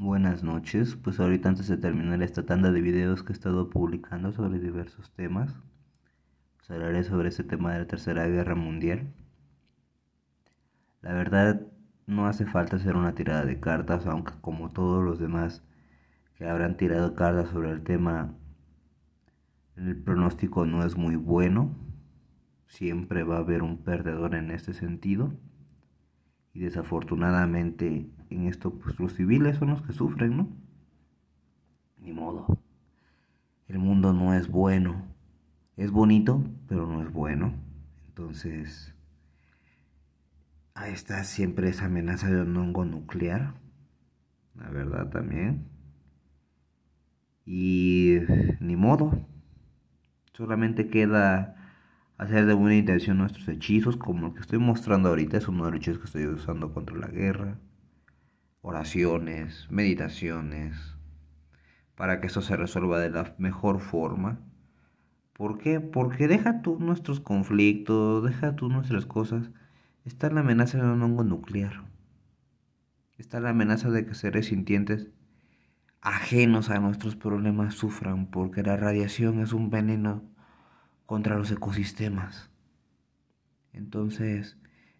Buenas noches, pues ahorita antes de terminar esta tanda de videos que he estado publicando sobre diversos temas, pues hablaré sobre este tema de la Tercera Guerra Mundial. La verdad, no hace falta hacer una tirada de cartas, aunque como todos los demás que habrán tirado cartas sobre el tema, el pronóstico no es muy bueno. Siempre va a haber un perdedor en este sentido. Y desafortunadamente en esto pues los civiles son los que sufren, ¿no? Ni modo. El mundo no es bueno. Es bonito, pero no es bueno. Entonces, ahí está siempre esa amenaza de un hongo nuclear. La verdad también. Y ni modo. Solamente queda hacer de buena intención nuestros hechizos, como el que estoy mostrando ahorita, es uno de los hechizos que estoy usando contra la guerra meditaciones, para que eso se resuelva de la mejor forma. ¿Por qué? Porque deja tú nuestros conflictos, deja tú nuestras cosas. Está la amenaza de un hongo nuclear. Está la amenaza de que seres sintientes ajenos a nuestros problemas sufran porque la radiación es un veneno contra los ecosistemas. Entonces,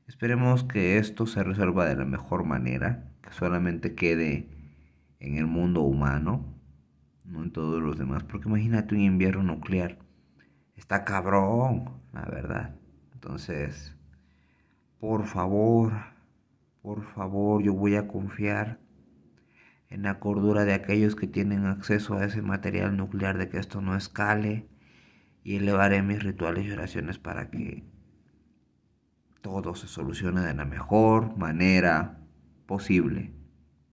Esperemos que esto se resuelva de la mejor manera, que solamente quede en el mundo humano, no en todos los demás, porque imagínate un invierno nuclear. Está cabrón, la verdad. Entonces, por favor, por favor, yo voy a confiar en la cordura de aquellos que tienen acceso a ese material nuclear de que esto no escale y elevaré mis rituales y oraciones para que todo se soluciona de la mejor manera posible.